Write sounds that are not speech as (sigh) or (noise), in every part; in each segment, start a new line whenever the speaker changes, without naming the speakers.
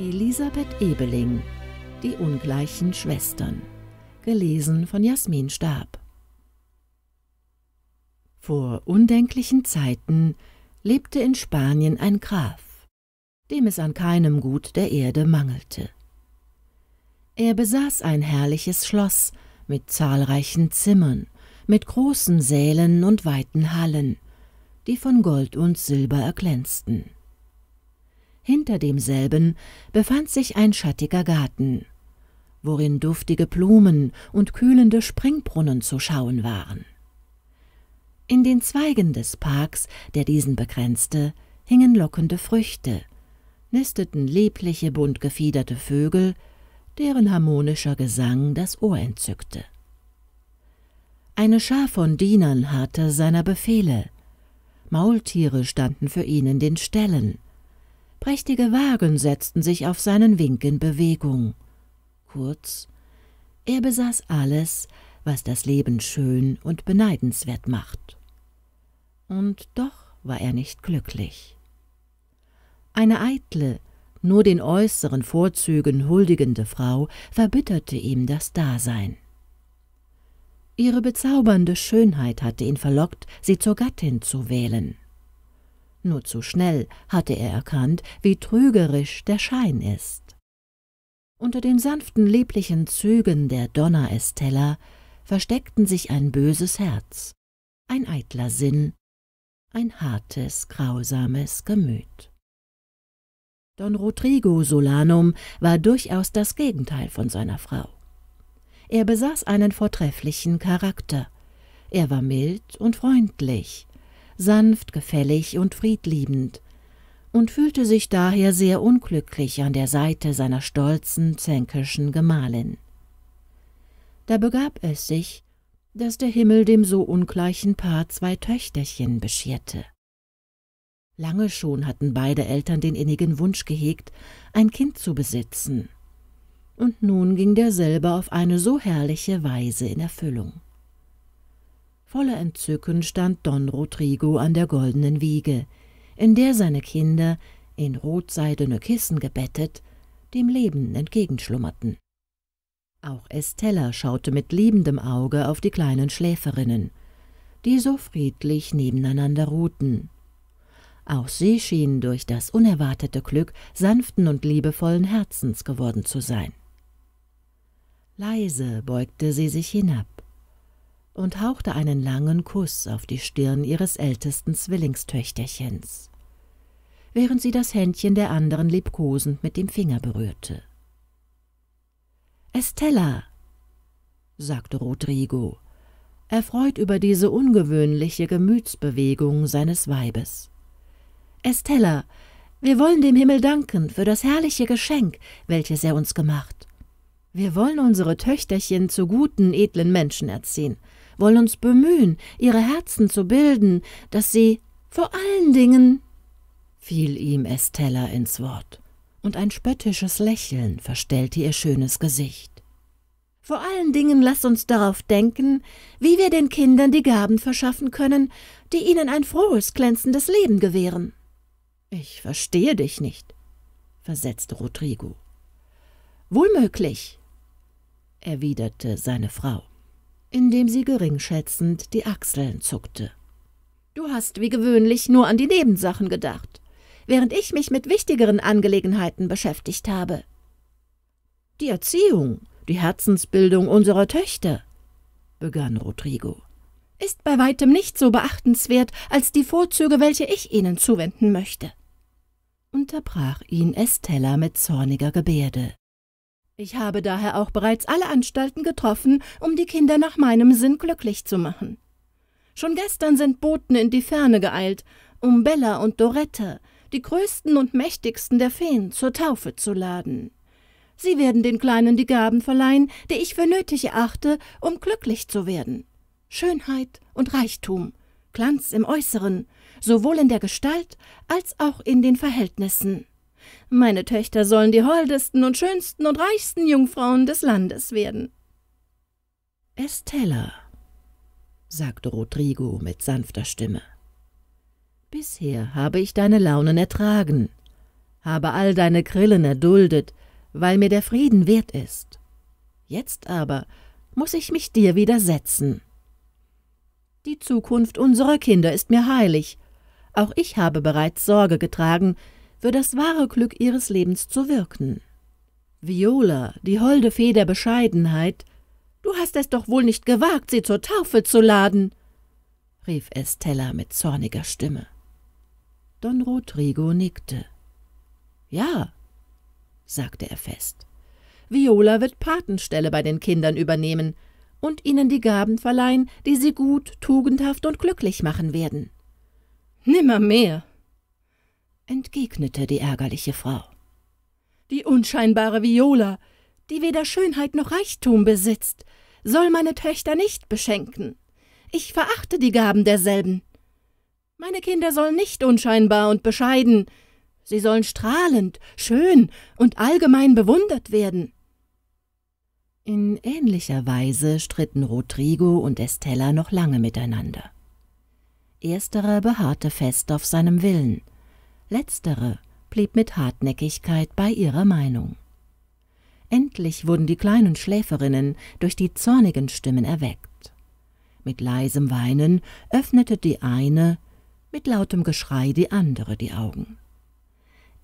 Elisabeth Ebeling Die ungleichen Schwestern Gelesen von Jasmin Stab Vor undenklichen Zeiten lebte in Spanien ein Graf, dem es an keinem Gut der Erde mangelte. Er besaß ein herrliches Schloss mit zahlreichen Zimmern, mit großen Sälen und weiten Hallen, die von Gold und Silber erglänzten. Hinter demselben befand sich ein schattiger Garten, worin duftige Blumen und kühlende Springbrunnen zu schauen waren. In den Zweigen des Parks, der diesen begrenzte, hingen lockende Früchte, nisteten liebliche, bunt gefiederte Vögel, deren harmonischer Gesang das Ohr entzückte. Eine Schar von Dienern harrte seiner Befehle. Maultiere standen für ihn in den Ställen, Prächtige Wagen setzten sich auf seinen Wink in Bewegung. Kurz, er besaß alles, was das Leben schön und beneidenswert macht. Und doch war er nicht glücklich. Eine eitle, nur den äußeren Vorzügen huldigende Frau verbitterte ihm das Dasein. Ihre bezaubernde Schönheit hatte ihn verlockt, sie zur Gattin zu wählen. Nur zu schnell hatte er erkannt, wie trügerisch der Schein ist. Unter den sanften, lieblichen Zügen der Donna Estella versteckten sich ein böses Herz, ein eitler Sinn, ein hartes, grausames Gemüt. Don Rodrigo Solanum war durchaus das Gegenteil von seiner Frau. Er besaß einen vortrefflichen Charakter. Er war mild und freundlich, sanft, gefällig und friedliebend, und fühlte sich daher sehr unglücklich an der Seite seiner stolzen zänkischen Gemahlin. Da begab es sich, dass der Himmel dem so ungleichen Paar zwei Töchterchen bescherte. Lange schon hatten beide Eltern den innigen Wunsch gehegt, ein Kind zu besitzen, und nun ging derselbe auf eine so herrliche Weise in Erfüllung. Voller Entzücken stand Don Rodrigo an der goldenen Wiege, in der seine Kinder, in rotseidene Kissen gebettet, dem Leben entgegenschlummerten. Auch Estella schaute mit liebendem Auge auf die kleinen Schläferinnen, die so friedlich nebeneinander ruhten. Auch sie schien durch das unerwartete Glück sanften und liebevollen Herzens geworden zu sein. Leise beugte sie sich hinab und hauchte einen langen Kuss auf die Stirn ihres ältesten Zwillingstöchterchens, während sie das Händchen der anderen liebkosend mit dem Finger berührte. »Estella«, sagte Rodrigo, erfreut über diese ungewöhnliche Gemütsbewegung seines Weibes. »Estella, wir wollen dem Himmel danken für das herrliche Geschenk, welches er uns gemacht. Wir wollen unsere Töchterchen zu guten, edlen Menschen erziehen.« wollen uns bemühen, ihre Herzen zu bilden, dass sie vor allen Dingen fiel ihm Estella ins Wort, und ein spöttisches Lächeln verstellte ihr schönes Gesicht. Vor allen Dingen lasst uns darauf denken, wie wir den Kindern die Gaben verschaffen können, die ihnen ein frohes, glänzendes Leben gewähren. Ich verstehe dich nicht, versetzte Rodrigo. Wohl möglich, erwiderte seine Frau indem sie geringschätzend die Achseln zuckte. Du hast wie gewöhnlich nur an die Nebensachen gedacht, während ich mich mit wichtigeren Angelegenheiten beschäftigt habe. Die Erziehung, die Herzensbildung unserer Töchter, begann Rodrigo, ist bei weitem nicht so beachtenswert als die Vorzüge, welche ich ihnen zuwenden möchte, unterbrach ihn Estella mit zorniger Gebärde. Ich habe daher auch bereits alle Anstalten getroffen, um die Kinder nach meinem Sinn glücklich zu machen. Schon gestern sind Boten in die Ferne geeilt, um Bella und Dorette, die größten und mächtigsten der Feen, zur Taufe zu laden. Sie werden den Kleinen die Gaben verleihen, die ich für nötig erachte, um glücklich zu werden. Schönheit und Reichtum, Glanz im Äußeren, sowohl in der Gestalt als auch in den Verhältnissen. Meine Töchter sollen die holdesten und schönsten und reichsten Jungfrauen des Landes werden. Estella, sagte Rodrigo mit sanfter Stimme, bisher habe ich deine Launen ertragen, habe all deine Grillen erduldet, weil mir der Frieden wert ist. Jetzt aber muß ich mich dir widersetzen. Die Zukunft unserer Kinder ist mir heilig. Auch ich habe bereits Sorge getragen, für das wahre Glück ihres Lebens zu wirken. Viola, die holde Fee der Bescheidenheit, du hast es doch wohl nicht gewagt, sie zur Taufe zu laden, rief Estella mit zorniger Stimme. Don Rodrigo nickte. Ja, sagte er fest. Viola wird Patenstelle bei den Kindern übernehmen und ihnen die Gaben verleihen, die sie gut, tugendhaft und glücklich machen werden. Nimmermehr, entgegnete die ärgerliche Frau. Die unscheinbare Viola, die weder Schönheit noch Reichtum besitzt, soll meine Töchter nicht beschenken. Ich verachte die Gaben derselben. Meine Kinder sollen nicht unscheinbar und bescheiden, sie sollen strahlend, schön und allgemein bewundert werden. In ähnlicher Weise stritten Rodrigo und Estella noch lange miteinander. Ersterer beharrte fest auf seinem Willen, Letztere blieb mit Hartnäckigkeit bei ihrer Meinung. Endlich wurden die kleinen Schläferinnen durch die zornigen Stimmen erweckt. Mit leisem Weinen öffnete die eine, mit lautem Geschrei die andere die Augen.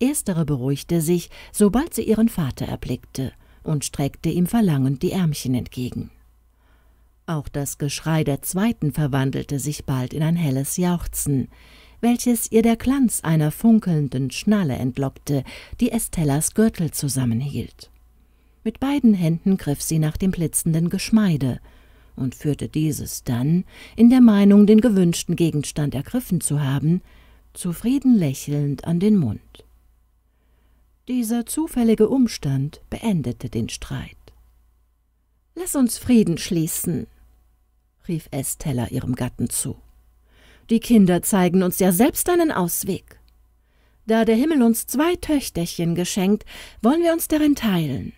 Erstere beruhigte sich, sobald sie ihren Vater erblickte, und streckte ihm verlangend die Ärmchen entgegen. Auch das Geschrei der zweiten verwandelte sich bald in ein helles Jauchzen, welches ihr der Glanz einer funkelnden Schnalle entlockte, die Estellas Gürtel zusammenhielt. Mit beiden Händen griff sie nach dem blitzenden Geschmeide und führte dieses dann, in der Meinung, den gewünschten Gegenstand ergriffen zu haben, zufrieden lächelnd an den Mund. Dieser zufällige Umstand beendete den Streit. »Lass uns Frieden schließen«, rief Estella ihrem Gatten zu. Die Kinder zeigen uns ja selbst einen Ausweg. Da der Himmel uns zwei Töchterchen geschenkt, wollen wir uns darin teilen.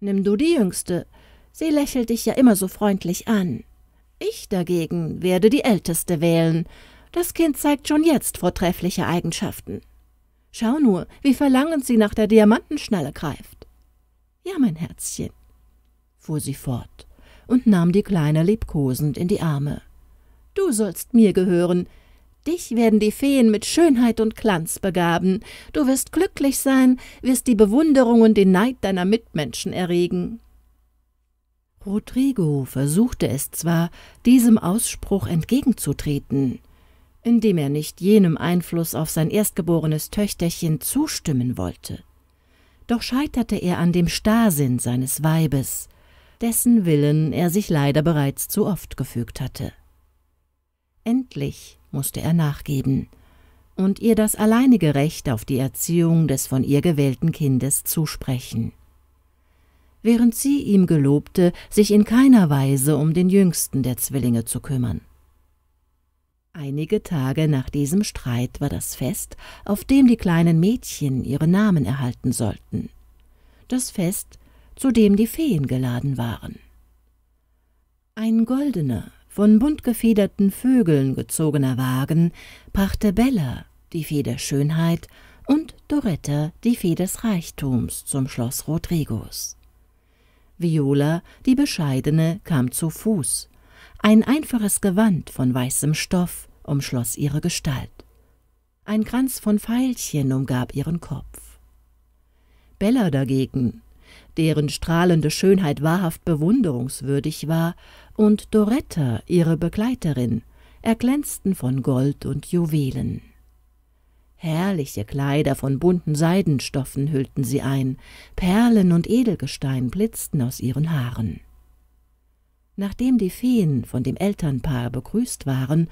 Nimm du die Jüngste, sie lächelt dich ja immer so freundlich an. Ich dagegen werde die Älteste wählen. Das Kind zeigt schon jetzt vortreffliche Eigenschaften. Schau nur, wie verlangend sie nach der Diamantenschnalle greift. Ja, mein Herzchen, fuhr sie fort und nahm die Kleine liebkosend in die Arme du sollst mir gehören. Dich werden die Feen mit Schönheit und Glanz begaben. Du wirst glücklich sein, wirst die Bewunderung und den Neid deiner Mitmenschen erregen. Rodrigo versuchte es zwar, diesem Ausspruch entgegenzutreten, indem er nicht jenem Einfluss auf sein erstgeborenes Töchterchen zustimmen wollte. Doch scheiterte er an dem Starrsinn seines Weibes, dessen Willen er sich leider bereits zu oft gefügt hatte. Endlich musste er nachgeben und ihr das alleinige Recht auf die Erziehung des von ihr gewählten Kindes zusprechen. Während sie ihm gelobte, sich in keiner Weise um den jüngsten der Zwillinge zu kümmern. Einige Tage nach diesem Streit war das Fest, auf dem die kleinen Mädchen ihre Namen erhalten sollten. Das Fest, zu dem die Feen geladen waren. Ein goldener, von buntgefederten Vögeln gezogener Wagen brachte Bella, die Fee der Schönheit, und Doretta, die Fee des Reichtums, zum Schloss Rodrigos. Viola, die Bescheidene, kam zu Fuß. Ein einfaches Gewand von weißem Stoff umschloss ihre Gestalt. Ein Kranz von Veilchen umgab ihren Kopf. Bella dagegen, deren strahlende Schönheit wahrhaft bewunderungswürdig war, und Doretta, ihre Begleiterin, erglänzten von Gold und Juwelen. Herrliche Kleider von bunten Seidenstoffen hüllten sie ein, Perlen und Edelgestein blitzten aus ihren Haaren. Nachdem die Feen von dem Elternpaar begrüßt waren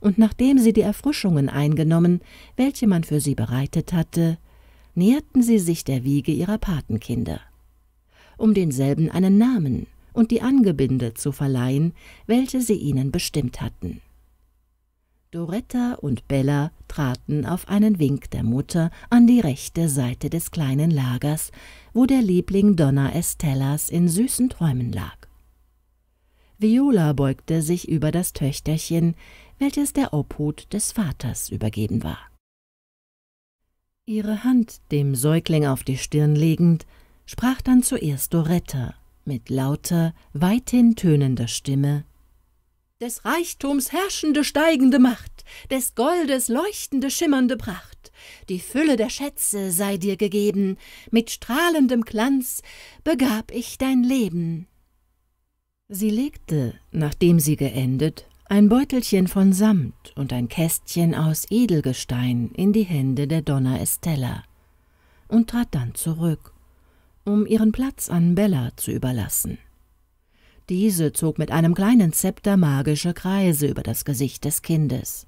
und nachdem sie die Erfrischungen eingenommen, welche man für sie bereitet hatte, näherten sie sich der Wiege ihrer Patenkinder. Um denselben einen Namen und die Angebinde zu verleihen, welche sie ihnen bestimmt hatten. Doretta und Bella traten auf einen Wink der Mutter an die rechte Seite des kleinen Lagers, wo der Liebling Donna Estellas in süßen Träumen lag. Viola beugte sich über das Töchterchen, welches der Obhut des Vaters übergeben war. Ihre Hand dem Säugling auf die Stirn legend, sprach dann zuerst Doretta mit lauter, weithin tönender Stimme Des Reichtums herrschende steigende Macht, des Goldes leuchtende schimmernde Pracht, die Fülle der Schätze sei dir gegeben, mit strahlendem Glanz begab ich dein Leben. Sie legte, nachdem sie geendet, ein Beutelchen von Samt und ein Kästchen aus Edelgestein in die Hände der Donna Estella und trat dann zurück um ihren Platz an Bella zu überlassen. Diese zog mit einem kleinen Zepter magische Kreise über das Gesicht des Kindes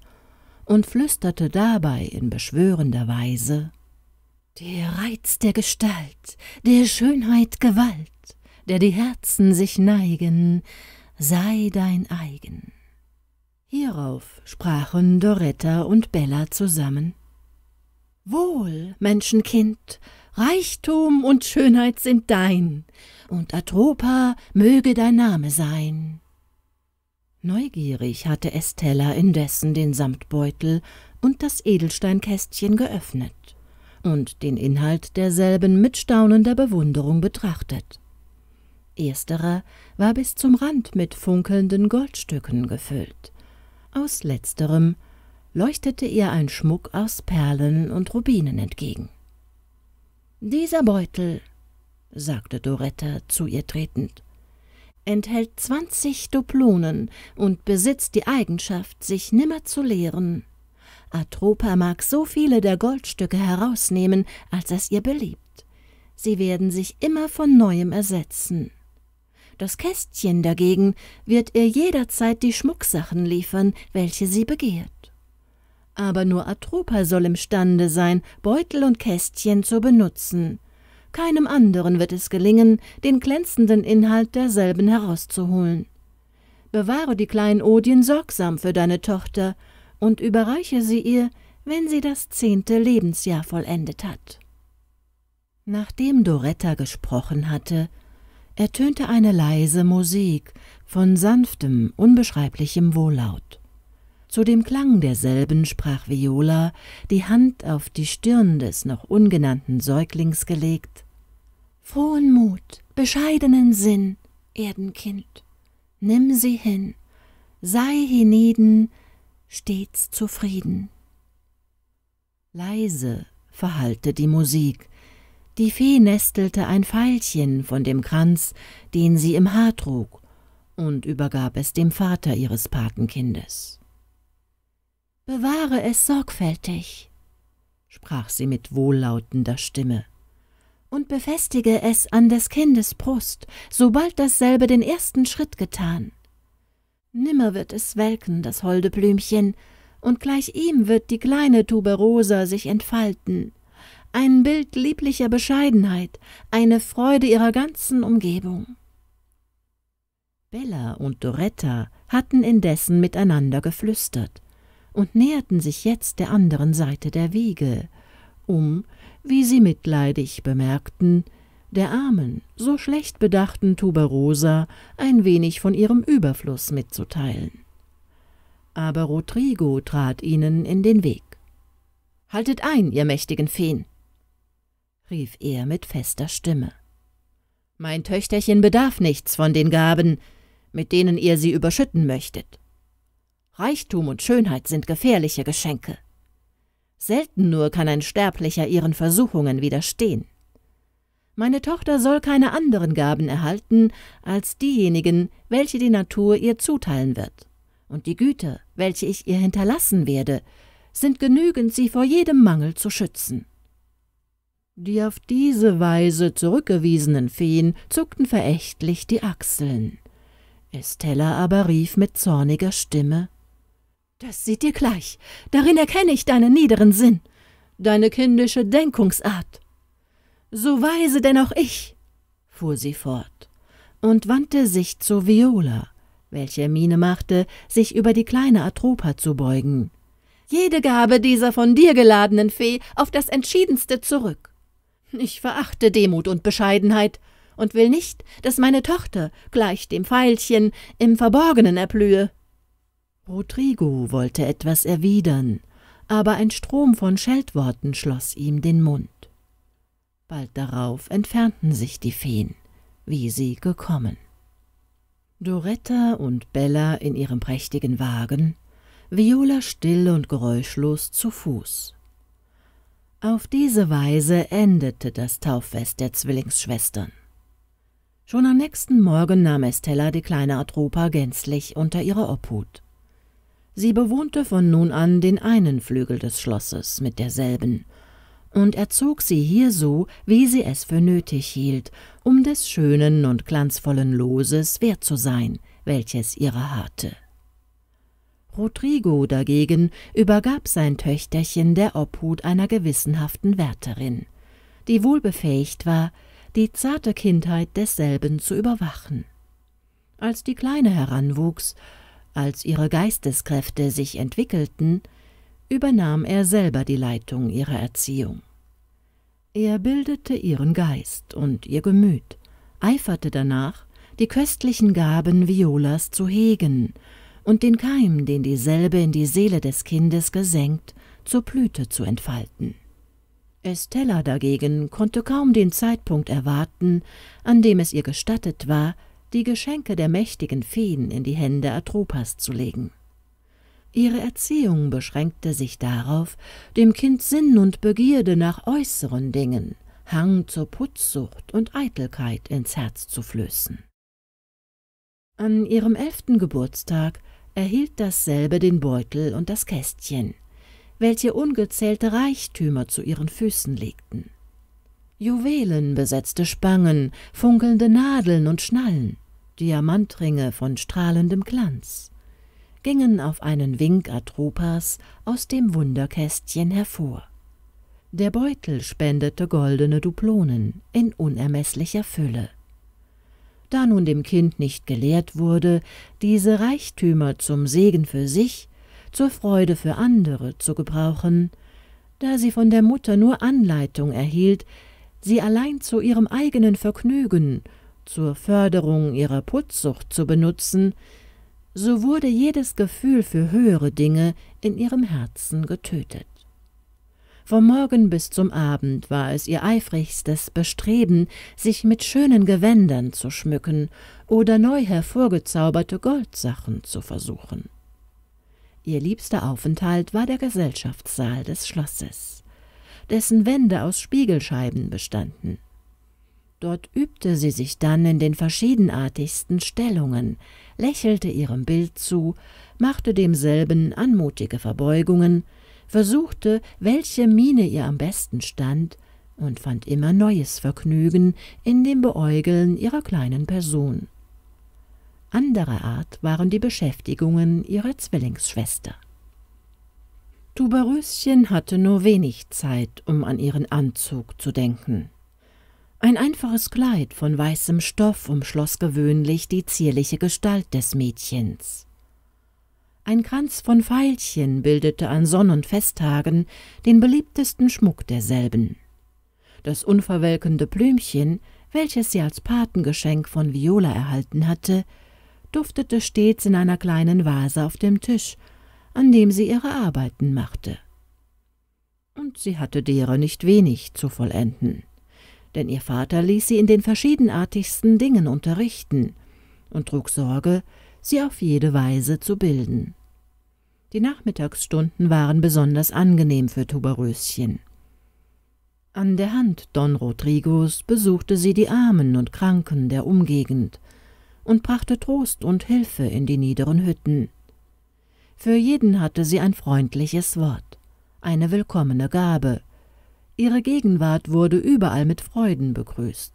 und flüsterte dabei in beschwörender Weise Der Reiz der Gestalt, der Schönheit Gewalt, der die Herzen sich neigen, sei dein eigen. Hierauf sprachen Doretta und Bella zusammen. Wohl, Menschenkind, Reichtum und Schönheit sind dein, und Atropa möge dein Name sein. Neugierig hatte Estella indessen den Samtbeutel und das Edelsteinkästchen geöffnet und den Inhalt derselben mit staunender Bewunderung betrachtet. Ersterer war bis zum Rand mit funkelnden Goldstücken gefüllt. Aus letzterem leuchtete ihr ein Schmuck aus Perlen und Rubinen entgegen. »Dieser Beutel«, sagte Doretta zu ihr tretend, »enthält zwanzig Duplonen und besitzt die Eigenschaft, sich nimmer zu leeren. Atropa mag so viele der Goldstücke herausnehmen, als es ihr beliebt. Sie werden sich immer von Neuem ersetzen.« das Kästchen dagegen wird ihr jederzeit die Schmucksachen liefern, welche sie begehrt aber nur Atropa soll imstande sein, Beutel und Kästchen zu benutzen. Keinem anderen wird es gelingen, den glänzenden Inhalt derselben herauszuholen. Bewahre die kleinen Odien sorgsam für deine Tochter und überreiche sie ihr, wenn sie das zehnte Lebensjahr vollendet hat. Nachdem Doretta gesprochen hatte, ertönte eine leise Musik von sanftem, unbeschreiblichem Wohllaut. Zu dem Klang derselben sprach Viola, die Hand auf die Stirn des noch ungenannten Säuglings gelegt. Frohen Mut, bescheidenen Sinn, Erdenkind, nimm sie hin, sei hienieden stets zufrieden. Leise verhallte die Musik, die Fee nestelte ein Veilchen von dem Kranz, den sie im Haar trug, und übergab es dem Vater ihres Patenkindes. Bewahre es sorgfältig, sprach sie mit wohllautender Stimme, und befestige es an des Kindes Brust, sobald dasselbe den ersten Schritt getan. Nimmer wird es welken, das holde Blümchen, und gleich ihm wird die kleine Tuberosa sich entfalten, ein Bild lieblicher Bescheidenheit, eine Freude ihrer ganzen Umgebung. Bella und Doretta hatten indessen miteinander geflüstert, und näherten sich jetzt der anderen Seite der Wege, um, wie sie mitleidig bemerkten, der armen, so schlecht bedachten Tuberosa ein wenig von ihrem Überfluss mitzuteilen. Aber Rodrigo trat ihnen in den Weg. »Haltet ein, ihr mächtigen Feen!« rief er mit fester Stimme. »Mein Töchterchen bedarf nichts von den Gaben, mit denen ihr sie überschütten möchtet. Reichtum und Schönheit sind gefährliche Geschenke. Selten nur kann ein Sterblicher ihren Versuchungen widerstehen. Meine Tochter soll keine anderen Gaben erhalten als diejenigen, welche die Natur ihr zuteilen wird. Und die Güter, welche ich ihr hinterlassen werde, sind genügend, sie vor jedem Mangel zu schützen. Die auf diese Weise zurückgewiesenen Feen zuckten verächtlich die Achseln. Estella aber rief mit zorniger Stimme das sieht dir gleich. Darin erkenne ich deinen niederen Sinn, deine kindische Denkungsart. So weise denn auch ich, fuhr sie fort und wandte sich zu Viola, welche Miene machte, sich über die kleine Atropa zu beugen. Jede Gabe dieser von dir geladenen Fee auf das entschiedenste zurück. Ich verachte Demut und Bescheidenheit und will nicht, dass meine Tochter, gleich dem Veilchen, im Verborgenen erblühe. Rodrigo wollte etwas erwidern, aber ein Strom von Scheltworten schloss ihm den Mund. Bald darauf entfernten sich die Feen, wie sie gekommen. Doretta und Bella in ihrem prächtigen Wagen, Viola still und geräuschlos zu Fuß. Auf diese Weise endete das Tauffest der Zwillingsschwestern. Schon am nächsten Morgen nahm Estella die kleine Atropa gänzlich unter ihre Obhut. Sie bewohnte von nun an den einen Flügel des Schlosses mit derselben, und erzog sie hier so, wie sie es für nötig hielt, um des schönen und glanzvollen Loses wert zu sein, welches ihrer harrte. Rodrigo dagegen übergab sein Töchterchen der Obhut einer gewissenhaften Wärterin, die wohlbefähigt war, die zarte Kindheit desselben zu überwachen. Als die Kleine heranwuchs, als ihre Geisteskräfte sich entwickelten, übernahm er selber die Leitung ihrer Erziehung. Er bildete ihren Geist und ihr Gemüt, eiferte danach, die köstlichen Gaben Violas zu hegen und den Keim, den dieselbe in die Seele des Kindes gesenkt, zur Blüte zu entfalten. Estella dagegen konnte kaum den Zeitpunkt erwarten, an dem es ihr gestattet war, die Geschenke der mächtigen Feen in die Hände Atropas zu legen. Ihre Erziehung beschränkte sich darauf, dem Kind Sinn und Begierde nach äußeren Dingen, Hang zur Putzsucht und Eitelkeit ins Herz zu flößen. An ihrem elften Geburtstag erhielt dasselbe den Beutel und das Kästchen, welche ungezählte Reichtümer zu ihren Füßen legten juwelenbesetzte Spangen, funkelnde Nadeln und Schnallen, Diamantringe von strahlendem Glanz, gingen auf einen Wink Atropas aus dem Wunderkästchen hervor. Der Beutel spendete goldene Duplonen in unermeßlicher Fülle. Da nun dem Kind nicht gelehrt wurde, diese Reichtümer zum Segen für sich, zur Freude für andere zu gebrauchen, da sie von der Mutter nur Anleitung erhielt, sie allein zu ihrem eigenen Vergnügen, zur Förderung ihrer Putzsucht zu benutzen, so wurde jedes Gefühl für höhere Dinge in ihrem Herzen getötet. Vom Morgen bis zum Abend war es ihr eifrigstes Bestreben, sich mit schönen Gewändern zu schmücken oder neu hervorgezauberte Goldsachen zu versuchen. Ihr liebster Aufenthalt war der Gesellschaftssaal des Schlosses dessen Wände aus Spiegelscheiben bestanden. Dort übte sie sich dann in den verschiedenartigsten Stellungen, lächelte ihrem Bild zu, machte demselben anmutige Verbeugungen, versuchte, welche Miene ihr am besten stand, und fand immer neues Vergnügen in dem Beäugeln ihrer kleinen Person. Anderer Art waren die Beschäftigungen ihrer Zwillingsschwester. Tuberöschen hatte nur wenig Zeit, um an ihren Anzug zu denken. Ein einfaches Kleid von weißem Stoff umschloss gewöhnlich die zierliche Gestalt des Mädchens. Ein Kranz von Veilchen bildete an Sonn- und Festtagen den beliebtesten Schmuck derselben. Das unverwelkende Blümchen, welches sie als Patengeschenk von Viola erhalten hatte, duftete stets in einer kleinen Vase auf dem Tisch an dem sie ihre Arbeiten machte. Und sie hatte derer nicht wenig zu vollenden, denn ihr Vater ließ sie in den verschiedenartigsten Dingen unterrichten und trug Sorge, sie auf jede Weise zu bilden. Die Nachmittagsstunden waren besonders angenehm für Tuberöschen. An der Hand Don Rodrigos besuchte sie die Armen und Kranken der Umgegend und brachte Trost und Hilfe in die niederen Hütten. Für jeden hatte sie ein freundliches Wort, eine willkommene Gabe. Ihre Gegenwart wurde überall mit Freuden begrüßt.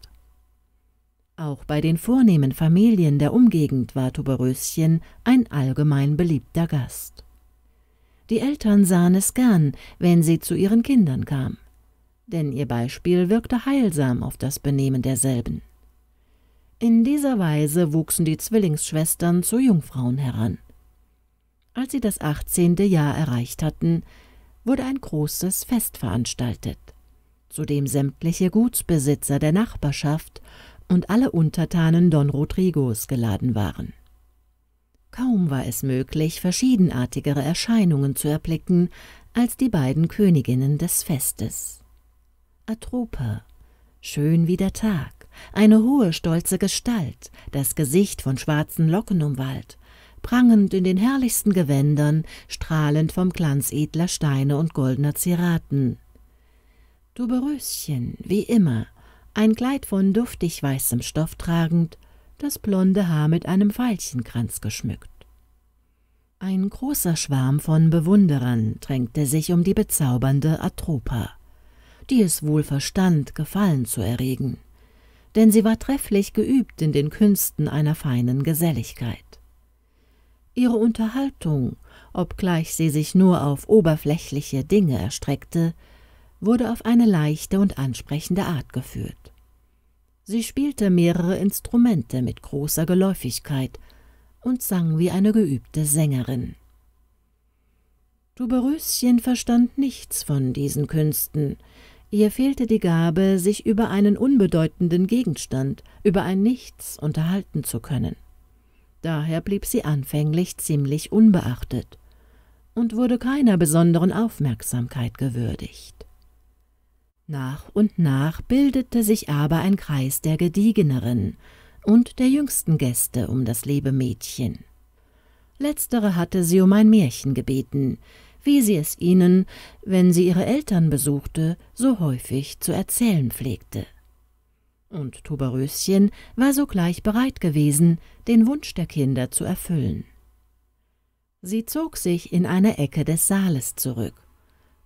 Auch bei den vornehmen Familien der Umgegend war Tuberöschen ein allgemein beliebter Gast. Die Eltern sahen es gern, wenn sie zu ihren Kindern kam, denn ihr Beispiel wirkte heilsam auf das Benehmen derselben. In dieser Weise wuchsen die Zwillingsschwestern zu Jungfrauen heran. Als sie das 18. Jahr erreicht hatten, wurde ein großes Fest veranstaltet, zu dem sämtliche Gutsbesitzer der Nachbarschaft und alle Untertanen Don Rodrigos geladen waren. Kaum war es möglich, verschiedenartigere Erscheinungen zu erblicken als die beiden Königinnen des Festes. Atrope, schön wie der Tag, eine hohe, stolze Gestalt, das Gesicht von schwarzen Locken umwallt prangend in den herrlichsten Gewändern, strahlend vom Glanz edler Steine und goldener Zeraten. Duberöschen, wie immer, ein Kleid von duftig weißem Stoff tragend, das blonde Haar mit einem Veilchenkranz geschmückt. Ein großer Schwarm von Bewunderern drängte sich um die bezaubernde Atropa, die es wohl verstand, Gefallen zu erregen, denn sie war trefflich geübt in den Künsten einer feinen Geselligkeit. Ihre Unterhaltung, obgleich sie sich nur auf oberflächliche Dinge erstreckte, wurde auf eine leichte und ansprechende Art geführt. Sie spielte mehrere Instrumente mit großer Geläufigkeit und sang wie eine geübte Sängerin. Duberöschen verstand nichts von diesen Künsten. Ihr fehlte die Gabe, sich über einen unbedeutenden Gegenstand, über ein Nichts unterhalten zu können. Daher blieb sie anfänglich ziemlich unbeachtet und wurde keiner besonderen Aufmerksamkeit gewürdigt. Nach und nach bildete sich aber ein Kreis der Gediegeneren und der jüngsten Gäste um das liebe Mädchen. Letztere hatte sie um ein Märchen gebeten, wie sie es ihnen, wenn sie ihre Eltern besuchte, so häufig zu erzählen pflegte und Toberöschen war sogleich bereit gewesen, den Wunsch der Kinder zu erfüllen. Sie zog sich in eine Ecke des Saales zurück,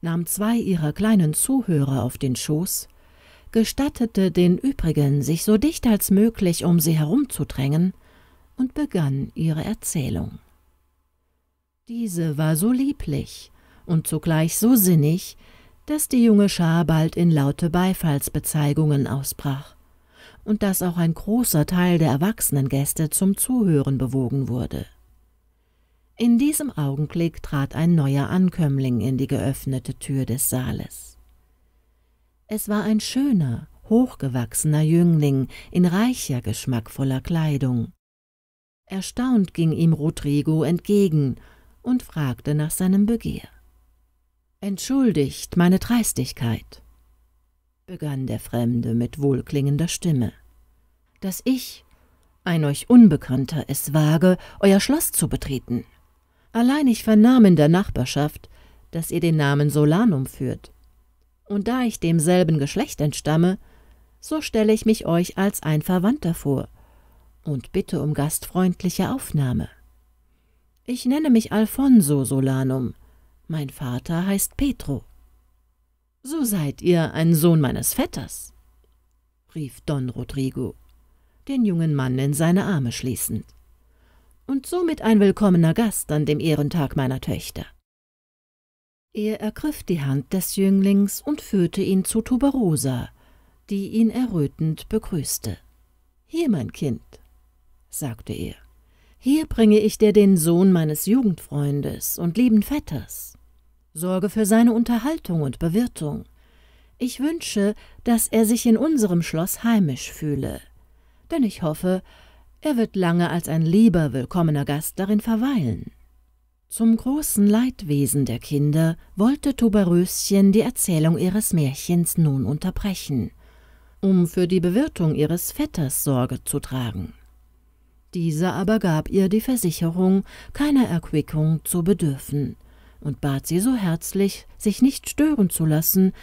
nahm zwei ihrer kleinen Zuhörer auf den Schoß, gestattete den übrigen, sich so dicht als möglich um sie herumzudrängen, und begann ihre Erzählung. Diese war so lieblich und zugleich so sinnig, dass die junge Schar bald in laute Beifallsbezeigungen ausbrach und dass auch ein großer Teil der erwachsenen Gäste zum Zuhören bewogen wurde. In diesem Augenblick trat ein neuer Ankömmling in die geöffnete Tür des Saales. Es war ein schöner, hochgewachsener Jüngling in reicher, geschmackvoller Kleidung. Erstaunt ging ihm Rodrigo entgegen und fragte nach seinem Begehr. Entschuldigt meine Dreistigkeit, begann der Fremde mit wohlklingender Stimme, dass ich, ein euch Unbekannter, es wage, euer Schloss zu betreten. Allein ich vernahm in der Nachbarschaft, dass ihr den Namen Solanum führt. Und da ich demselben Geschlecht entstamme, so stelle ich mich euch als ein Verwandter vor und bitte um gastfreundliche Aufnahme. Ich nenne mich Alfonso Solanum, mein Vater heißt Petro. So seid ihr ein Sohn meines Vetters, rief Don Rodrigo, den jungen Mann in seine Arme schließend, und somit ein willkommener Gast an dem Ehrentag meiner Töchter. Er ergriff die Hand des Jünglings und führte ihn zu Tuberosa, die ihn errötend begrüßte. »Hier, mein Kind«, sagte er, »hier bringe ich dir den Sohn meines Jugendfreundes und lieben Vetters sorge für seine Unterhaltung und Bewirtung. Ich wünsche, dass er sich in unserem Schloss heimisch fühle. Denn ich hoffe, er wird lange als ein lieber, willkommener Gast darin verweilen. Zum großen Leidwesen der Kinder wollte Tuberöschen die Erzählung ihres Märchens nun unterbrechen, um für die Bewirtung ihres Vetters Sorge zu tragen. Dieser aber gab ihr die Versicherung, keiner Erquickung zu bedürfen und bat sie so herzlich, sich nicht stören zu lassen,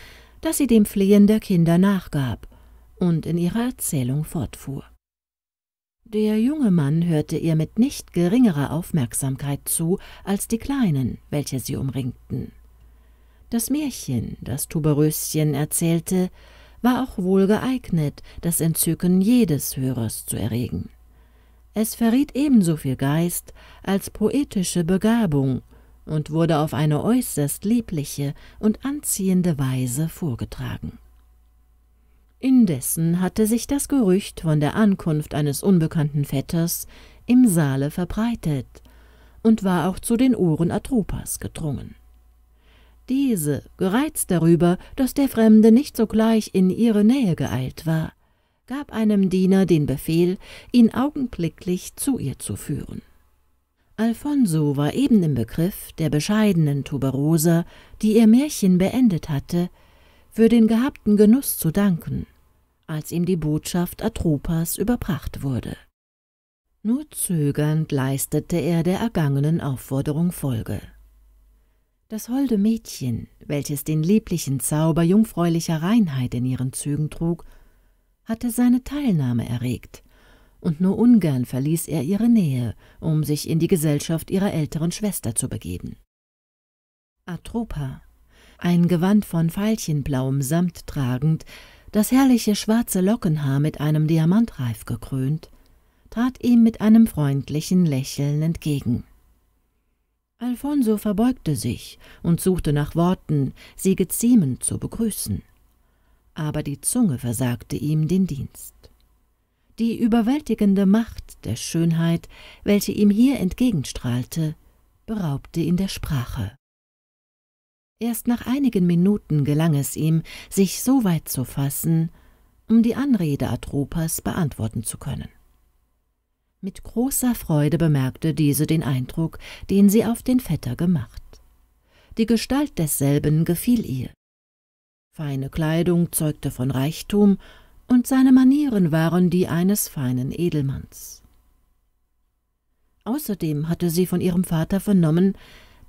dass sie dem Flehen der Kinder nachgab und in ihrer Erzählung fortfuhr. Der junge Mann hörte ihr mit nicht geringerer Aufmerksamkeit zu als die Kleinen, welche sie umringten. Das Märchen, das Tuberöschen erzählte, war auch wohl geeignet, das Entzücken jedes Hörers zu erregen. Es verriet ebenso viel Geist als poetische Begabung und wurde auf eine äußerst liebliche und anziehende Weise vorgetragen. Indessen hatte sich das Gerücht von der Ankunft eines unbekannten Vetters im Saale verbreitet und war auch zu den Ohren Atropas gedrungen. Diese, gereizt darüber, dass der Fremde nicht sogleich in ihre Nähe geeilt war, gab einem Diener den Befehl, ihn augenblicklich zu ihr zu führen. Alfonso war eben im Begriff, der bescheidenen Tuberosa, die ihr Märchen beendet hatte, für den gehabten Genuss zu danken, als ihm die Botschaft Atropas überbracht wurde. Nur zögernd leistete er der ergangenen Aufforderung Folge. Das holde Mädchen, welches den lieblichen Zauber jungfräulicher Reinheit in ihren Zügen trug, hatte seine Teilnahme erregt und nur ungern verließ er ihre Nähe, um sich in die Gesellschaft ihrer älteren Schwester zu begeben. Atropa, ein Gewand von veilchenblauem Samt tragend, das herrliche schwarze Lockenhaar mit einem Diamantreif gekrönt, trat ihm mit einem freundlichen Lächeln entgegen. Alfonso verbeugte sich und suchte nach Worten, sie geziemend zu begrüßen. Aber die Zunge versagte ihm den Dienst die überwältigende Macht der Schönheit, welche ihm hier entgegenstrahlte, beraubte ihn der Sprache. Erst nach einigen Minuten gelang es ihm, sich so weit zu fassen, um die Anrede Atropas beantworten zu können. Mit großer Freude bemerkte diese den Eindruck, den sie auf den Vetter gemacht. Die Gestalt desselben gefiel ihr. Feine Kleidung zeugte von Reichtum und seine Manieren waren die eines feinen Edelmanns. Außerdem hatte sie von ihrem Vater vernommen,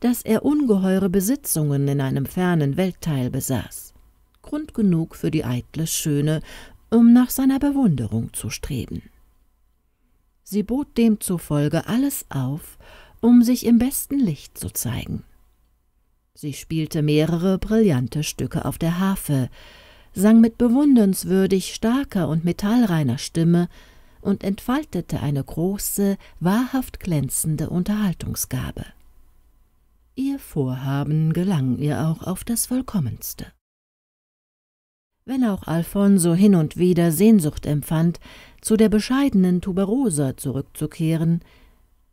dass er ungeheure Besitzungen in einem fernen Weltteil besaß, Grund genug für die eitle Schöne, um nach seiner Bewunderung zu streben. Sie bot demzufolge alles auf, um sich im besten Licht zu zeigen. Sie spielte mehrere brillante Stücke auf der Harfe, sang mit bewundernswürdig starker und metallreiner Stimme und entfaltete eine große, wahrhaft glänzende Unterhaltungsgabe. Ihr Vorhaben gelang ihr auch auf das Vollkommenste. Wenn auch Alfonso hin und wieder Sehnsucht empfand, zu der bescheidenen Tuberosa zurückzukehren,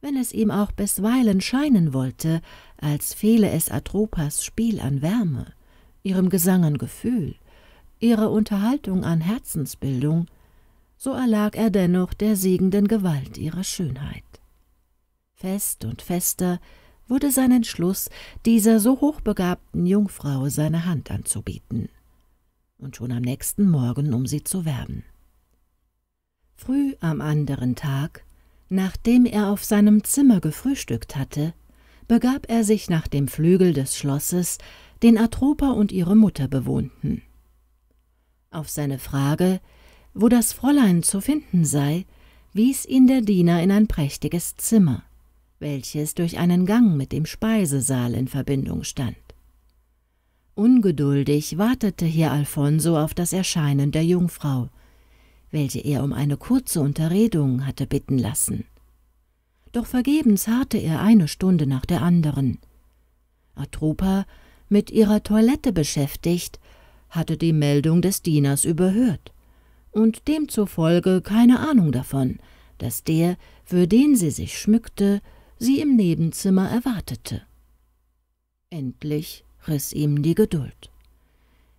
wenn es ihm auch bisweilen scheinen wollte, als fehle es Atropas Spiel an Wärme, ihrem Gesang an Gefühl, ihre Unterhaltung an Herzensbildung, so erlag er dennoch der siegenden Gewalt ihrer Schönheit. Fest und fester wurde sein Entschluss, dieser so hochbegabten Jungfrau seine Hand anzubieten und schon am nächsten Morgen um sie zu werben. Früh am anderen Tag, nachdem er auf seinem Zimmer gefrühstückt hatte, begab er sich nach dem Flügel des Schlosses, den Atropa und ihre Mutter bewohnten. Auf seine Frage, wo das Fräulein zu finden sei, wies ihn der Diener in ein prächtiges Zimmer, welches durch einen Gang mit dem Speisesaal in Verbindung stand. Ungeduldig wartete hier Alfonso auf das Erscheinen der Jungfrau, welche er um eine kurze Unterredung hatte bitten lassen. Doch vergebens harrte er eine Stunde nach der anderen. Atropa, mit ihrer Toilette beschäftigt, hatte die Meldung des Dieners überhört und demzufolge keine Ahnung davon, dass der, für den sie sich schmückte, sie im Nebenzimmer erwartete. Endlich riss ihm die Geduld.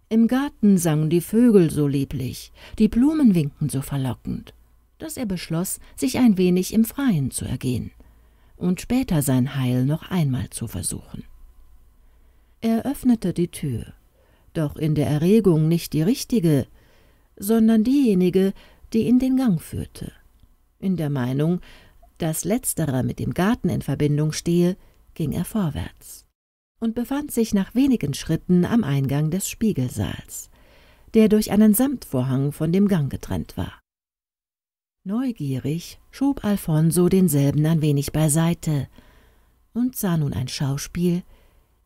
Im Garten sangen die Vögel so lieblich, die Blumen winkten so verlockend, dass er beschloss, sich ein wenig im Freien zu ergehen und später sein Heil noch einmal zu versuchen. Er öffnete die Tür doch in der Erregung nicht die richtige, sondern diejenige, die in den Gang führte, in der Meinung, dass letzterer mit dem Garten in Verbindung stehe, ging er vorwärts und befand sich nach wenigen Schritten am Eingang des Spiegelsaals, der durch einen Samtvorhang von dem Gang getrennt war. Neugierig schob Alfonso denselben ein wenig beiseite und sah nun ein Schauspiel,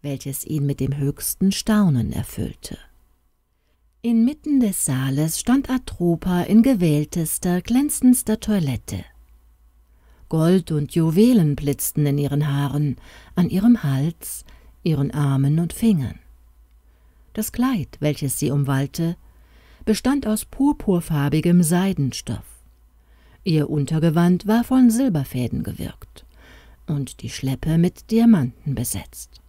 welches ihn mit dem höchsten Staunen erfüllte. Inmitten des Saales stand Atropa in gewähltester, glänzendster Toilette. Gold und Juwelen blitzten in ihren Haaren, an ihrem Hals, ihren Armen und Fingern. Das Kleid, welches sie umwallte, bestand aus purpurfarbigem Seidenstoff. Ihr Untergewand war von Silberfäden gewirkt und die Schleppe mit Diamanten besetzt.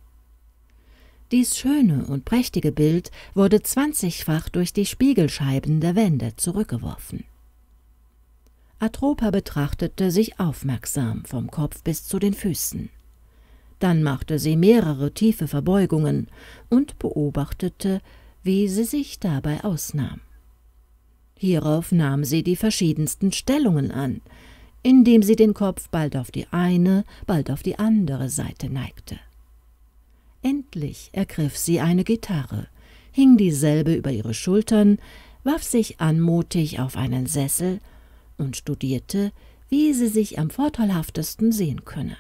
Dies schöne und prächtige Bild wurde zwanzigfach durch die Spiegelscheiben der Wände zurückgeworfen. Atropa betrachtete sich aufmerksam vom Kopf bis zu den Füßen. Dann machte sie mehrere tiefe Verbeugungen und beobachtete, wie sie sich dabei ausnahm. Hierauf nahm sie die verschiedensten Stellungen an, indem sie den Kopf bald auf die eine, bald auf die andere Seite neigte. Endlich ergriff sie eine Gitarre, hing dieselbe über ihre Schultern, warf sich anmutig auf einen Sessel und studierte, wie sie sich am vorteilhaftesten sehen könne.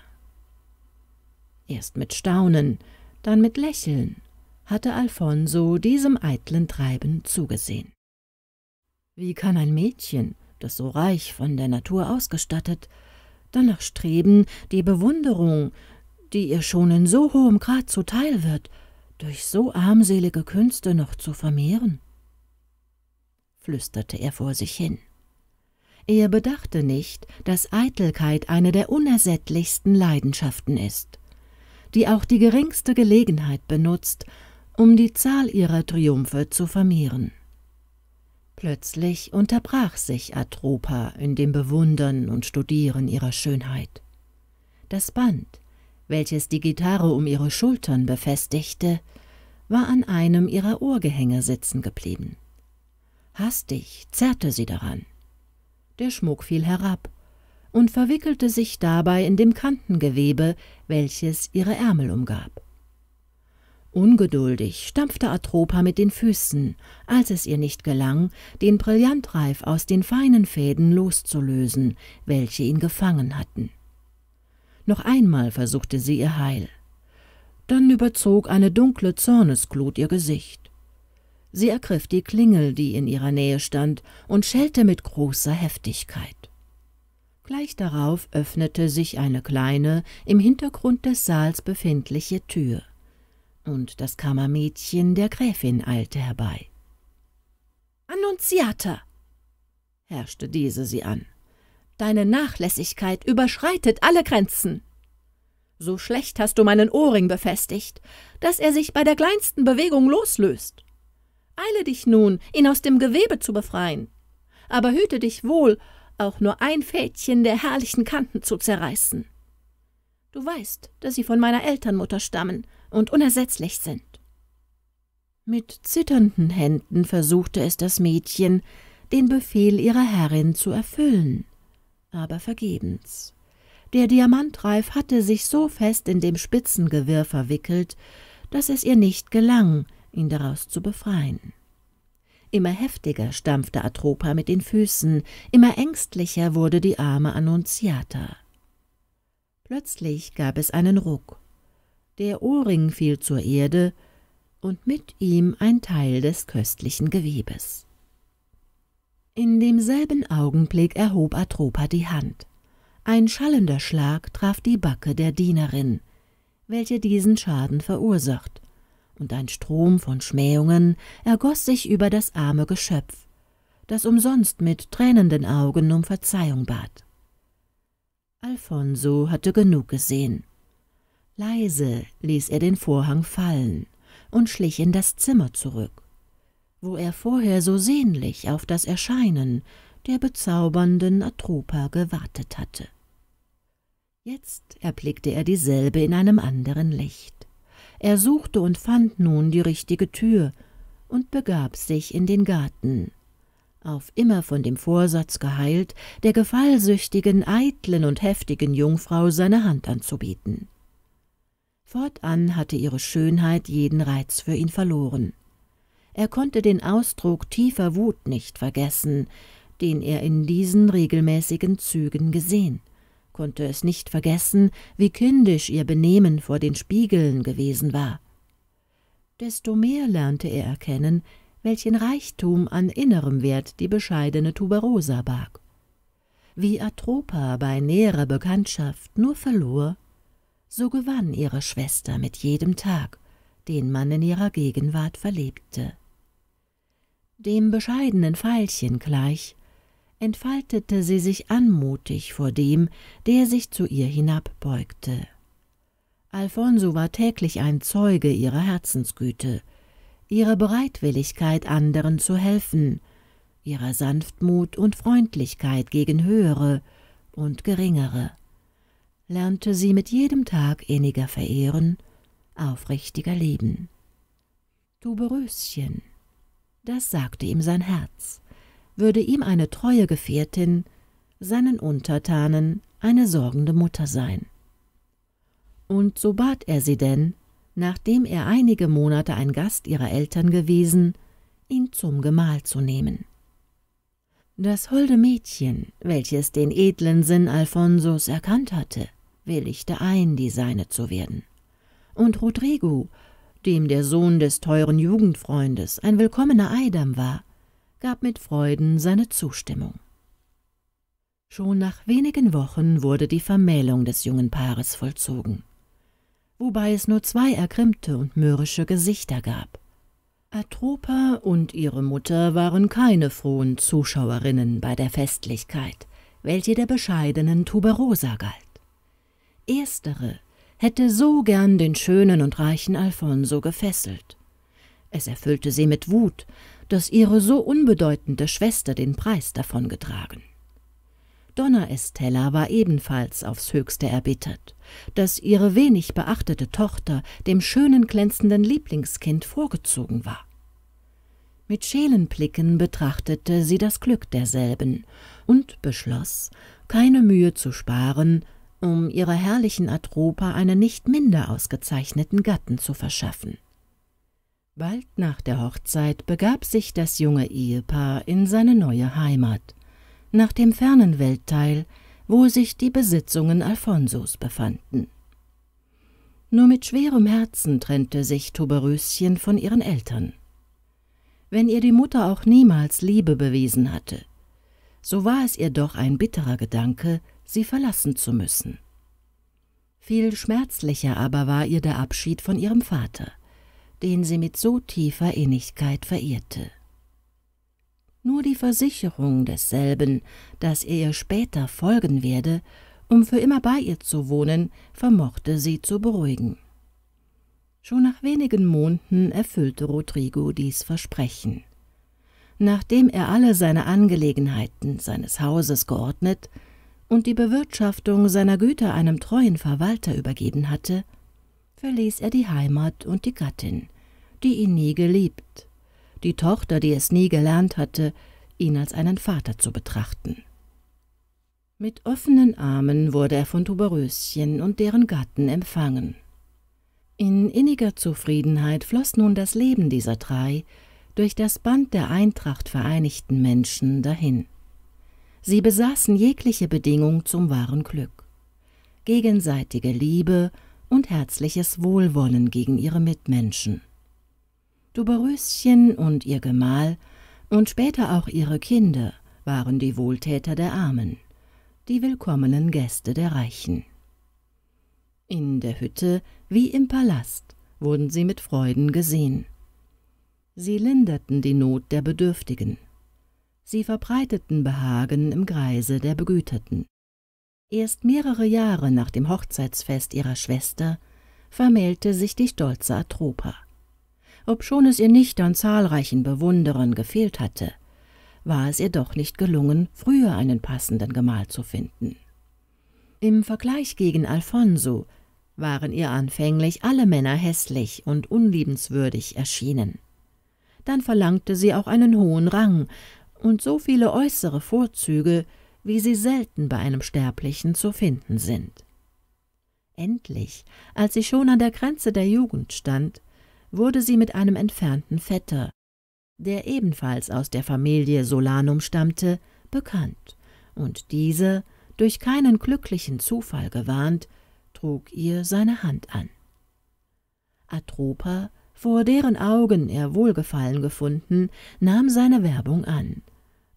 Erst mit Staunen, dann mit Lächeln hatte Alfonso diesem eitlen Treiben zugesehen. Wie kann ein Mädchen, das so reich von der Natur ausgestattet, danach streben, die Bewunderung, die ihr schon in so hohem Grad zuteil wird, durch so armselige Künste noch zu vermehren? flüsterte er vor sich hin. Er bedachte nicht, dass Eitelkeit eine der unersättlichsten Leidenschaften ist, die auch die geringste Gelegenheit benutzt, um die Zahl ihrer Triumphe zu vermehren. Plötzlich unterbrach sich Atropa in dem Bewundern und Studieren ihrer Schönheit. Das Band, welches die Gitarre um ihre Schultern befestigte, war an einem ihrer Ohrgehänge sitzen geblieben. Hastig zerrte sie daran. Der Schmuck fiel herab und verwickelte sich dabei in dem Kantengewebe, welches ihre Ärmel umgab. Ungeduldig stampfte Atropa mit den Füßen, als es ihr nicht gelang, den Brillantreif aus den feinen Fäden loszulösen, welche ihn gefangen hatten. Noch einmal versuchte sie ihr Heil. Dann überzog eine dunkle Zornesglut ihr Gesicht. Sie ergriff die Klingel, die in ihrer Nähe stand, und schellte mit großer Heftigkeit. Gleich darauf öffnete sich eine kleine, im Hintergrund des Saals befindliche Tür, und das Kammermädchen der Gräfin eilte herbei. »Annunziata!« herrschte diese sie an. Deine Nachlässigkeit überschreitet alle Grenzen. So schlecht hast du meinen Ohrring befestigt, dass er sich bei der kleinsten Bewegung loslöst. Eile dich nun, ihn aus dem Gewebe zu befreien. Aber hüte dich wohl, auch nur ein Fädchen der herrlichen Kanten zu zerreißen. Du weißt, dass sie von meiner Elternmutter stammen und unersetzlich sind. Mit zitternden Händen versuchte es das Mädchen, den Befehl ihrer Herrin zu erfüllen aber vergebens. Der Diamantreif hatte sich so fest in dem Spitzengewirr verwickelt, dass es ihr nicht gelang, ihn daraus zu befreien. Immer heftiger stampfte Atropa mit den Füßen, immer ängstlicher wurde die arme Annunziata. Plötzlich gab es einen Ruck. Der Ohrring fiel zur Erde und mit ihm ein Teil des köstlichen Gewebes. In demselben Augenblick erhob Atropa die Hand. Ein schallender Schlag traf die Backe der Dienerin, welche diesen Schaden verursacht, und ein Strom von Schmähungen ergoß sich über das arme Geschöpf, das umsonst mit tränenden Augen um Verzeihung bat. Alfonso hatte genug gesehen. Leise ließ er den Vorhang fallen und schlich in das Zimmer zurück wo er vorher so sehnlich auf das Erscheinen der bezaubernden Atropa gewartet hatte. Jetzt erblickte er dieselbe in einem anderen Licht. Er suchte und fand nun die richtige Tür und begab sich in den Garten. Auf immer von dem Vorsatz geheilt, der gefallsüchtigen, eitlen und heftigen Jungfrau seine Hand anzubieten. Fortan hatte ihre Schönheit jeden Reiz für ihn verloren. Er konnte den Ausdruck tiefer Wut nicht vergessen, den er in diesen regelmäßigen Zügen gesehen, konnte es nicht vergessen, wie kindisch ihr Benehmen vor den Spiegeln gewesen war. Desto mehr lernte er erkennen, welchen Reichtum an innerem Wert die bescheidene Tuberosa barg. Wie Atropa bei näherer Bekanntschaft nur verlor, so gewann ihre Schwester mit jedem Tag, den man in ihrer Gegenwart verlebte dem bescheidenen Veilchen gleich, entfaltete sie sich anmutig vor dem, der sich zu ihr hinabbeugte. Alfonso war täglich ein Zeuge ihrer Herzensgüte, ihrer Bereitwilligkeit, anderen zu helfen, ihrer Sanftmut und Freundlichkeit gegen Höhere und Geringere, lernte sie mit jedem Tag inniger verehren, aufrichtiger leben. Du Beröschen, das sagte ihm sein Herz, würde ihm eine treue Gefährtin, seinen Untertanen eine sorgende Mutter sein. Und so bat er sie denn, nachdem er einige Monate ein Gast ihrer Eltern gewesen, ihn zum Gemahl zu nehmen. Das holde Mädchen, welches den edlen Sinn Alfonsos erkannt hatte, willigte ein, die seine zu werden. Und Rodrigo dem der Sohn des teuren Jugendfreundes ein willkommener Eidam war, gab mit Freuden seine Zustimmung. Schon nach wenigen Wochen wurde die Vermählung des jungen Paares vollzogen, wobei es nur zwei ergrimmte und mürrische Gesichter gab. Atropa und ihre Mutter waren keine frohen Zuschauerinnen bei der Festlichkeit, welche der bescheidenen Tuberosa galt. Erstere hätte so gern den schönen und reichen Alfonso gefesselt. Es erfüllte sie mit Wut, dass ihre so unbedeutende Schwester den Preis davon getragen. Donna Estella war ebenfalls aufs Höchste erbittert, dass ihre wenig beachtete Tochter dem schönen glänzenden Lieblingskind vorgezogen war. Mit Schelenblicken betrachtete sie das Glück derselben und beschloss, keine Mühe zu sparen, um ihrer herrlichen Atropa einen nicht minder ausgezeichneten Gatten zu verschaffen. Bald nach der Hochzeit begab sich das junge Ehepaar in seine neue Heimat, nach dem fernen Weltteil, wo sich die Besitzungen Alfonsos befanden. Nur mit schwerem Herzen trennte sich Tuberöschen von ihren Eltern. Wenn ihr die Mutter auch niemals Liebe bewiesen hatte, so war es ihr doch ein bitterer Gedanke, sie verlassen zu müssen. Viel schmerzlicher aber war ihr der Abschied von ihrem Vater, den sie mit so tiefer Innigkeit verehrte. Nur die Versicherung desselben, dass er ihr später folgen werde, um für immer bei ihr zu wohnen, vermochte sie zu beruhigen. Schon nach wenigen Monaten erfüllte Rodrigo dies Versprechen. Nachdem er alle seine Angelegenheiten seines Hauses geordnet, und die Bewirtschaftung seiner Güter einem treuen Verwalter übergeben hatte, verließ er die Heimat und die Gattin, die ihn nie geliebt, die Tochter, die es nie gelernt hatte, ihn als einen Vater zu betrachten. Mit offenen Armen wurde er von Tuberöschen und deren Gatten empfangen. In inniger Zufriedenheit floss nun das Leben dieser drei durch das Band der Eintracht vereinigten Menschen dahin. Sie besaßen jegliche Bedingung zum wahren Glück, gegenseitige Liebe und herzliches Wohlwollen gegen ihre Mitmenschen. Duberöschen und ihr Gemahl und später auch ihre Kinder waren die Wohltäter der Armen, die willkommenen Gäste der Reichen. In der Hütte wie im Palast wurden sie mit Freuden gesehen. Sie linderten die Not der Bedürftigen, Sie verbreiteten Behagen im Greise der Begüterten. Erst mehrere Jahre nach dem Hochzeitsfest ihrer Schwester vermählte sich die stolze Atropa. Obschon es ihr nicht an zahlreichen Bewunderern gefehlt hatte, war es ihr doch nicht gelungen, früher einen passenden Gemahl zu finden. Im Vergleich gegen Alfonso waren ihr anfänglich alle Männer hässlich und unliebenswürdig erschienen. Dann verlangte sie auch einen hohen Rang, und so viele äußere Vorzüge, wie sie selten bei einem Sterblichen zu finden sind. Endlich, als sie schon an der Grenze der Jugend stand, wurde sie mit einem entfernten Vetter, der ebenfalls aus der Familie Solanum stammte, bekannt, und dieser, durch keinen glücklichen Zufall gewarnt, trug ihr seine Hand an. Atropa, vor deren Augen er Wohlgefallen gefunden, nahm seine Werbung an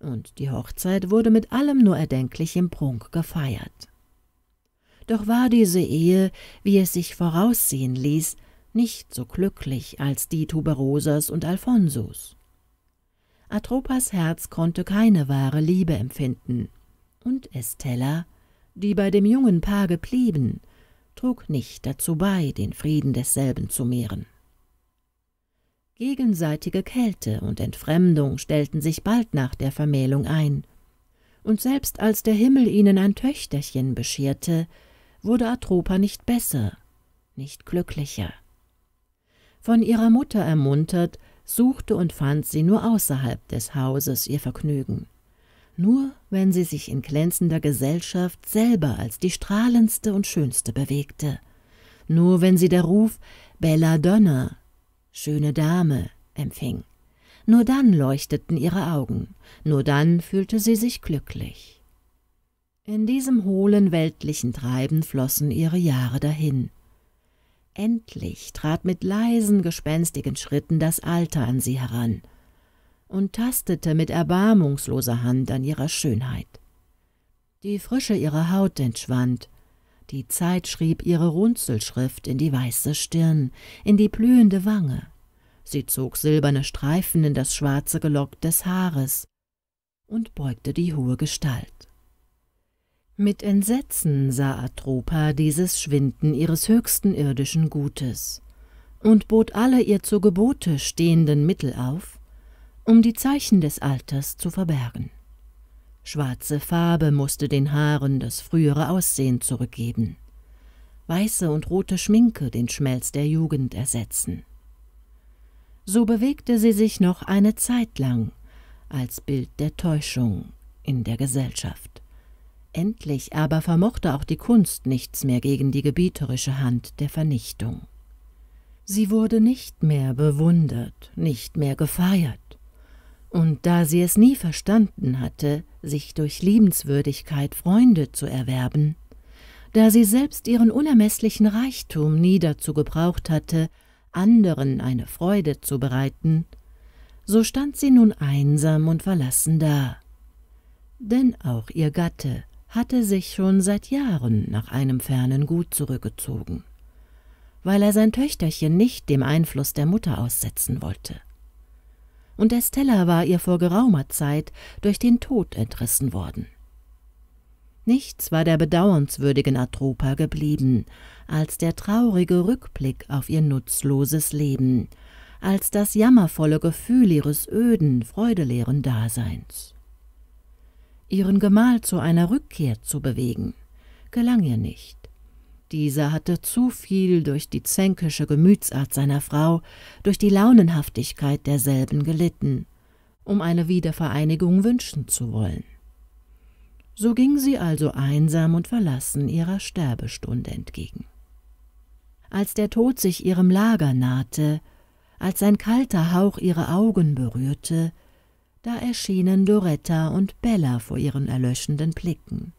und die Hochzeit wurde mit allem nur erdenklichem Prunk gefeiert. Doch war diese Ehe, wie es sich voraussehen ließ, nicht so glücklich als die Tuberosas und Alfonsos. Atropas Herz konnte keine wahre Liebe empfinden, und Estella, die bei dem jungen Paar geblieben, trug nicht dazu bei, den Frieden desselben zu mehren. Gegenseitige Kälte und Entfremdung stellten sich bald nach der Vermählung ein. Und selbst als der Himmel ihnen ein Töchterchen bescherte, wurde Atropa nicht besser, nicht glücklicher. Von ihrer Mutter ermuntert, suchte und fand sie nur außerhalb des Hauses ihr Vergnügen. Nur wenn sie sich in glänzender Gesellschaft selber als die strahlendste und schönste bewegte. Nur wenn sie der Ruf Bella Donna schöne Dame empfing. Nur dann leuchteten ihre Augen, nur dann fühlte sie sich glücklich. In diesem hohlen weltlichen Treiben flossen ihre Jahre dahin. Endlich trat mit leisen, gespenstigen Schritten das Alter an sie heran und tastete mit erbarmungsloser Hand an ihrer Schönheit. Die Frische ihrer Haut entschwand, die Zeit schrieb ihre Runzelschrift in die weiße Stirn, in die blühende Wange. Sie zog silberne Streifen in das schwarze Gelock des Haares und beugte die hohe Gestalt. Mit Entsetzen sah Atropa dieses Schwinden ihres höchsten irdischen Gutes und bot alle ihr zu Gebote stehenden Mittel auf, um die Zeichen des Alters zu verbergen. Schwarze Farbe musste den Haaren das frühere Aussehen zurückgeben, weiße und rote Schminke den Schmelz der Jugend ersetzen. So bewegte sie sich noch eine Zeit lang als Bild der Täuschung in der Gesellschaft. Endlich aber vermochte auch die Kunst nichts mehr gegen die gebieterische Hand der Vernichtung. Sie wurde nicht mehr bewundert, nicht mehr gefeiert, und da sie es nie verstanden hatte, sich durch Liebenswürdigkeit Freunde zu erwerben, da sie selbst ihren unermeßlichen Reichtum nie dazu gebraucht hatte, anderen eine Freude zu bereiten, so stand sie nun einsam und verlassen da. Denn auch ihr Gatte hatte sich schon seit Jahren nach einem fernen Gut zurückgezogen, weil er sein Töchterchen nicht dem Einfluss der Mutter aussetzen wollte und Estella war ihr vor geraumer Zeit durch den Tod entrissen worden. Nichts war der bedauernswürdigen Atropa geblieben, als der traurige Rückblick auf ihr nutzloses Leben, als das jammervolle Gefühl ihres öden, freudeleeren Daseins. Ihren Gemahl zu einer Rückkehr zu bewegen, gelang ihr nicht. Dieser hatte zu viel durch die zänkische Gemütsart seiner Frau, durch die Launenhaftigkeit derselben gelitten, um eine Wiedervereinigung wünschen zu wollen. So ging sie also einsam und verlassen ihrer Sterbestunde entgegen. Als der Tod sich ihrem Lager nahte, als sein kalter Hauch ihre Augen berührte, da erschienen Doretta und Bella vor ihren erlöschenden Blicken.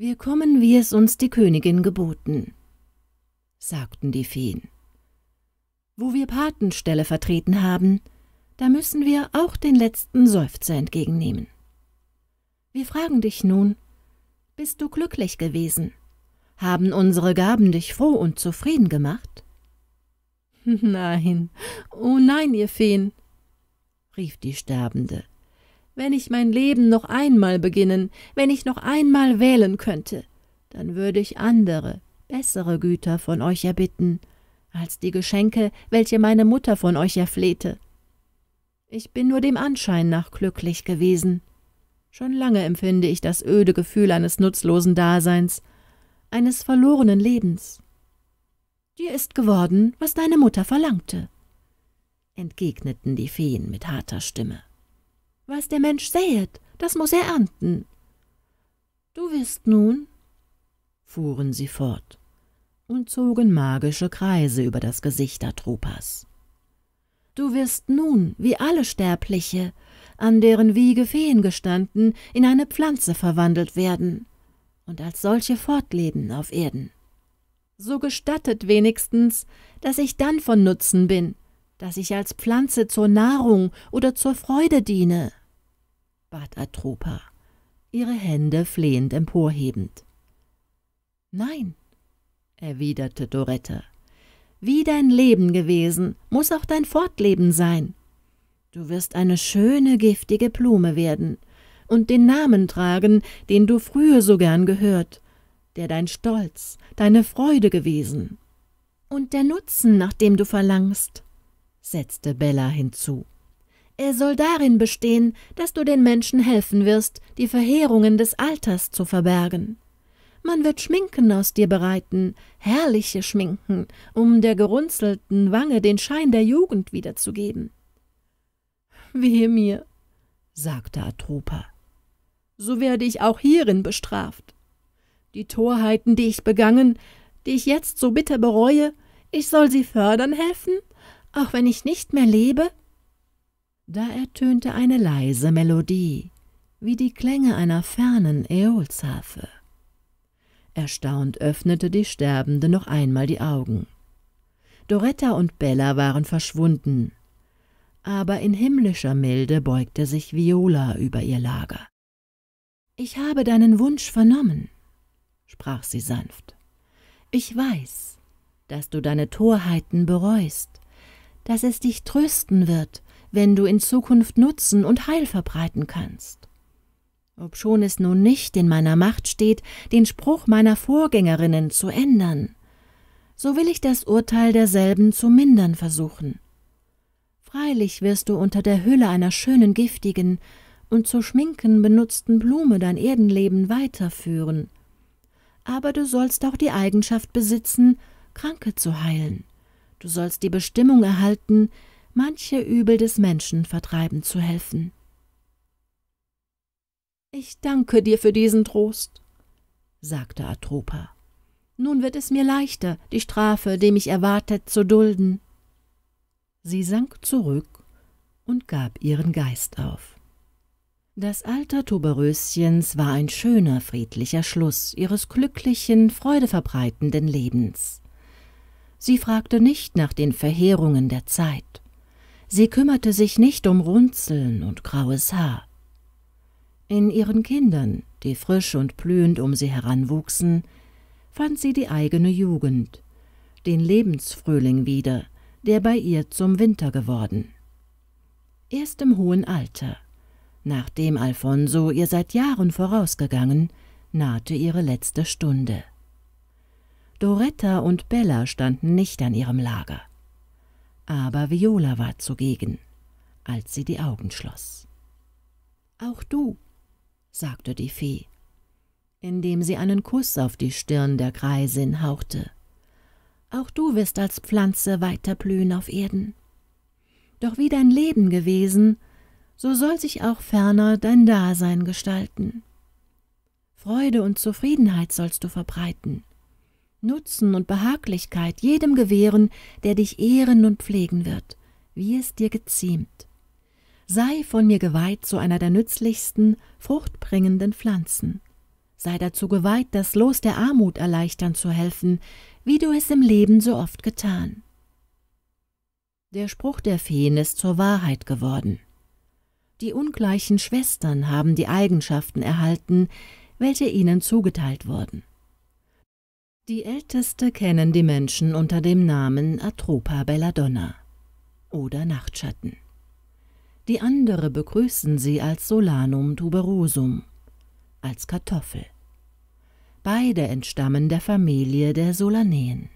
Wir kommen, wie es uns die Königin geboten, sagten die Feen. Wo wir Patenstelle vertreten haben, da müssen wir auch den letzten Seufzer entgegennehmen. Wir fragen dich nun, bist du glücklich gewesen? Haben unsere Gaben dich froh und zufrieden gemacht? (laughs) Nein, oh nein, ihr Feen, rief die Sterbende. Wenn ich mein Leben noch einmal beginnen, wenn ich noch einmal wählen könnte, dann würde ich andere, bessere Güter von euch erbitten, als die Geschenke, welche meine Mutter von euch erflehte. Ich bin nur dem Anschein nach glücklich gewesen. Schon lange empfinde ich das öde Gefühl eines nutzlosen Daseins, eines verlorenen Lebens. Dir ist geworden, was deine Mutter verlangte, entgegneten die Feen mit harter Stimme. Was der Mensch säet, das muß er ernten. Du wirst nun, fuhren sie fort und zogen magische Kreise über das Gesicht Atropas. Du wirst nun, wie alle Sterbliche, an deren Wiege Feen gestanden, in eine Pflanze verwandelt werden und als solche fortleben auf Erden. So gestattet wenigstens, dass ich dann von Nutzen bin, dass ich als Pflanze zur Nahrung oder zur Freude diene? bat Atropa, ihre Hände flehend emporhebend. Nein, erwiderte Dorette. Wie dein Leben gewesen, muss auch dein Fortleben sein. Du wirst eine schöne, giftige Blume werden und den Namen tragen, den du früher so gern gehört, der dein Stolz, deine Freude gewesen. Und der Nutzen, nach dem du verlangst, setzte Bella hinzu. Er soll darin bestehen, dass du den Menschen helfen wirst, die Verheerungen des Alters zu verbergen. Man wird Schminken aus dir bereiten, herrliche Schminken, um der gerunzelten Wange den Schein der Jugend wiederzugeben. Wehe mir, sagte Atropa, so werde ich auch hierin bestraft. Die Torheiten, die ich begangen, die ich jetzt so bitter bereue, ich soll sie fördern helfen auch wenn ich nicht mehr lebe? Da ertönte eine leise Melodie, wie die Klänge einer fernen Äolsharfe. Erstaunt öffnete die Sterbende noch einmal die Augen. Doretta und Bella waren verschwunden, aber in himmlischer Milde beugte sich Viola über ihr Lager. Ich habe deinen Wunsch vernommen, sprach sie sanft. Ich weiß, dass du deine Torheiten bereust, dass es dich trösten wird, wenn du in Zukunft Nutzen und Heil verbreiten kannst. Obschon es nun nicht in meiner Macht steht, den Spruch meiner Vorgängerinnen zu ändern, so will ich das Urteil derselben zu mindern versuchen. Freilich wirst du unter der Hülle einer schönen, giftigen und zu schminken benutzten Blume dein Erdenleben weiterführen, aber du sollst auch die Eigenschaft besitzen, Kranke zu heilen. Du sollst die Bestimmung erhalten, manche Übel des Menschen vertreiben zu helfen. Ich danke dir für diesen Trost, sagte Atropa. Nun wird es mir leichter, die Strafe, die mich erwartet, zu dulden. Sie sank zurück und gab ihren Geist auf. Das Alter Tuberöschens war ein schöner, friedlicher Schluss ihres glücklichen, freudeverbreitenden Lebens. Sie fragte nicht nach den Verheerungen der Zeit. Sie kümmerte sich nicht um Runzeln und graues Haar. In ihren Kindern, die frisch und blühend um sie heranwuchsen, fand sie die eigene Jugend, den Lebensfrühling wieder, der bei ihr zum Winter geworden. Erst im hohen Alter, nachdem Alfonso ihr seit Jahren vorausgegangen, nahte ihre letzte Stunde. Doretta und Bella standen nicht an ihrem Lager. Aber Viola war zugegen, als sie die Augen schloss. Auch du, sagte die Fee, indem sie einen Kuss auf die Stirn der Greisin hauchte. Auch du wirst als Pflanze weiter blühen auf Erden. Doch wie dein Leben gewesen, so soll sich auch ferner dein Dasein gestalten. Freude und Zufriedenheit sollst du verbreiten. Nutzen und Behaglichkeit jedem gewähren, der dich ehren und pflegen wird, wie es dir geziemt. Sei von mir geweiht zu einer der nützlichsten, fruchtbringenden Pflanzen. Sei dazu geweiht, das Los der Armut erleichtern zu helfen, wie du es im Leben so oft getan. Der Spruch der Feen ist zur Wahrheit geworden. Die ungleichen Schwestern haben die Eigenschaften erhalten, welche ihnen zugeteilt wurden. Die Älteste kennen die Menschen unter dem Namen Atropa belladonna oder Nachtschatten. Die andere begrüßen sie als Solanum tuberosum, als Kartoffel. Beide entstammen der Familie der Solaneen.